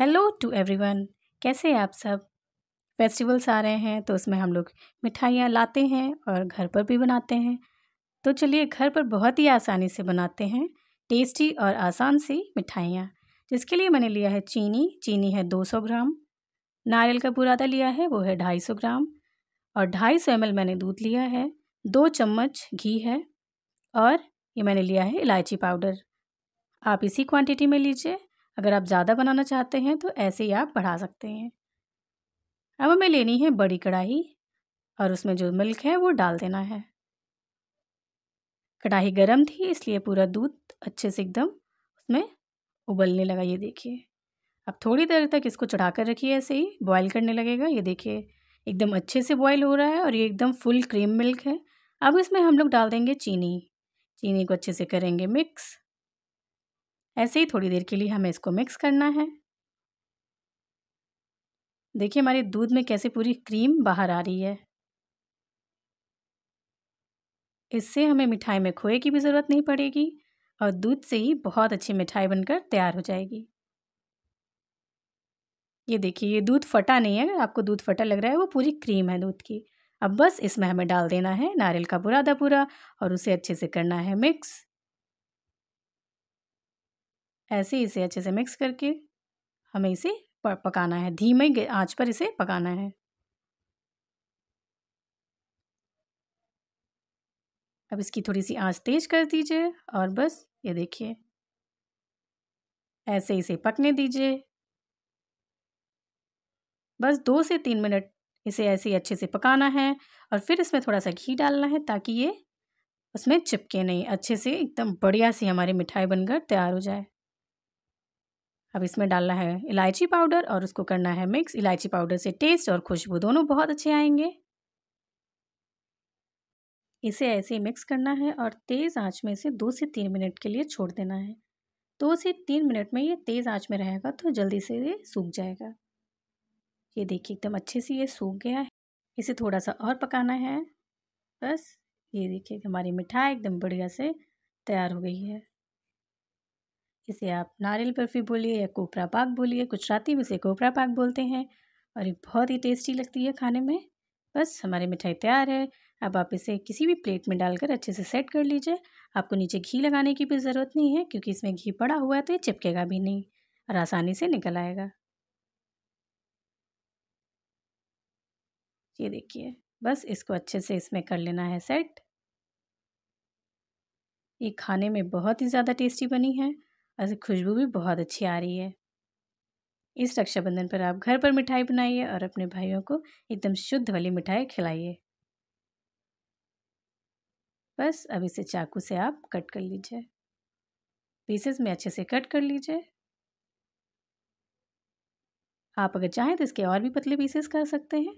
hello to everyone कैसे आप सब फेस्टिवल्स आ रहे हैं तो उसमें हम लोग मिठाइयाँ लाते हैं और घर पर भी बनाते हैं तो चलिए घर पर बहुत ही आसानी से बनाते हैं टेस्टी और आसान सी मिठाइयाँ जिसके लिए मैंने लिया है चीनी चीनी है 200 ग्राम नारियल का बुरादा लिया है वो है ढाई ग्राम और ढाई सौ मैंने दूध लिया है दो चम्मच घी है और ये मैंने लिया है इलायची पाउडर आप इसी क्वांटिटी में लीजिए अगर आप ज़्यादा बनाना चाहते हैं तो ऐसे ही आप बढ़ा सकते हैं अब हमें लेनी है बड़ी कढ़ाई और उसमें जो मिल्क है वो डाल देना है कढ़ाई गर्म थी इसलिए पूरा दूध अच्छे से एकदम उसमें उबलने लगा ये देखिए अब थोड़ी देर तक इसको चढ़ा कर रखिए ऐसे ही बॉयल करने लगेगा ये देखिए एकदम अच्छे से बॉयल हो रहा है और ये एकदम फुल क्रीम मिल्क है अब इसमें हम लोग डाल देंगे चीनी चीनी को अच्छे से करेंगे मिक्स ऐसे ही थोड़ी देर के लिए हमें इसको मिक्स करना है देखिए हमारे दूध में कैसे पूरी क्रीम बाहर आ रही है इससे हमें मिठाई में खोए की भी ज़रूरत नहीं पड़ेगी और दूध से ही बहुत अच्छी मिठाई बनकर तैयार हो जाएगी ये देखिए ये दूध फटा नहीं है अगर आपको दूध फटा लग रहा है वो पूरी क्रीम है दूध की अब बस इसमें हमें डाल देना है नारियल का बुरादा पूरा और उसे अच्छे से करना है मिक्स ऐसे इसे अच्छे से मिक्स करके हमें इसे पकाना है धीमे आंच पर इसे पकाना है अब इसकी थोड़ी सी आंच तेज कर दीजिए और बस ये देखिए ऐसे इसे पकने दीजिए बस दो से तीन मिनट इसे ऐसे ही अच्छे से पकाना है और फिर इसमें थोड़ा सा घी डालना है ताकि ये उसमें चिपके नहीं अच्छे से एकदम बढ़िया सी हमारी मिठाई बनकर तैयार हो जाए अब इसमें डालना है इलायची पाउडर और उसको करना है मिक्स इलायची पाउडर से टेस्ट और खुशबू दोनों बहुत अच्छे आएंगे इसे ऐसे मिक्स करना है और तेज़ आंच में इसे दो से तीन मिनट के लिए छोड़ देना है दो से तीन मिनट में ये तेज़ आंच में रहेगा तो जल्दी से ये सूख जाएगा ये देखिए एकदम अच्छे से ये सूख गया है इसे थोड़ा सा और पकाना है बस ये देखिए हमारी मिठाई एकदम बढ़िया से तैयार हो गई है इसे आप नारियल बर्फ़ी बोलिए या कोपरा पाक बोलिए गुजराती में इसे कोपरा पाक बोलते हैं और ये बहुत ही टेस्टी लगती है खाने में बस हमारी मिठाई तैयार है अब आप इसे किसी भी प्लेट में डालकर अच्छे से सेट कर लीजिए आपको नीचे घी लगाने की भी ज़रूरत नहीं है क्योंकि इसमें घी पड़ा हुआ है तो ये चिपकेगा भी नहीं और आसानी से निकल आएगा ये देखिए बस इसको अच्छे से इसमें कर लेना है सेट ये खाने में बहुत ही ज़्यादा टेस्टी बनी है ऐसे खुशबू भी बहुत अच्छी आ रही है इस रक्षाबंधन पर आप घर पर मिठाई बनाइए और अपने भाइयों को एकदम शुद्ध वाली मिठाई खिलाइए बस अब इसे चाकू से आप कट कर लीजिए पीसेस में अच्छे से कट कर लीजिए आप अगर चाहें तो इसके और भी पतले पीसेस कर सकते हैं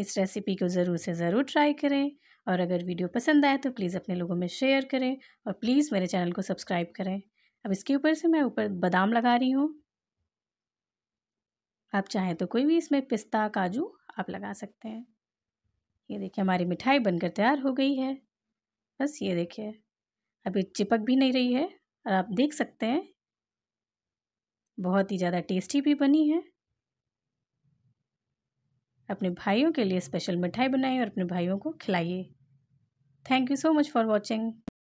इस रेसिपी को ज़रूर से ज़रूर ट्राई करें और अगर वीडियो पसंद आए तो प्लीज़ अपने लोगों में शेयर करें और प्लीज़ मेरे चैनल को सब्सक्राइब करें अब इसके ऊपर से मैं ऊपर बादाम लगा रही हूँ आप चाहें तो कोई भी इसमें पिस्ता काजू आप लगा सकते हैं ये देखिए हमारी मिठाई बनकर तैयार हो गई है बस ये देखिए अभी चिपक भी नहीं रही है और आप देख सकते हैं बहुत ही ज़्यादा टेस्टी भी बनी है अपने भाइयों के लिए स्पेशल मिठाई बनाइए और अपने भाइयों को खिलाइए thank you so much for watching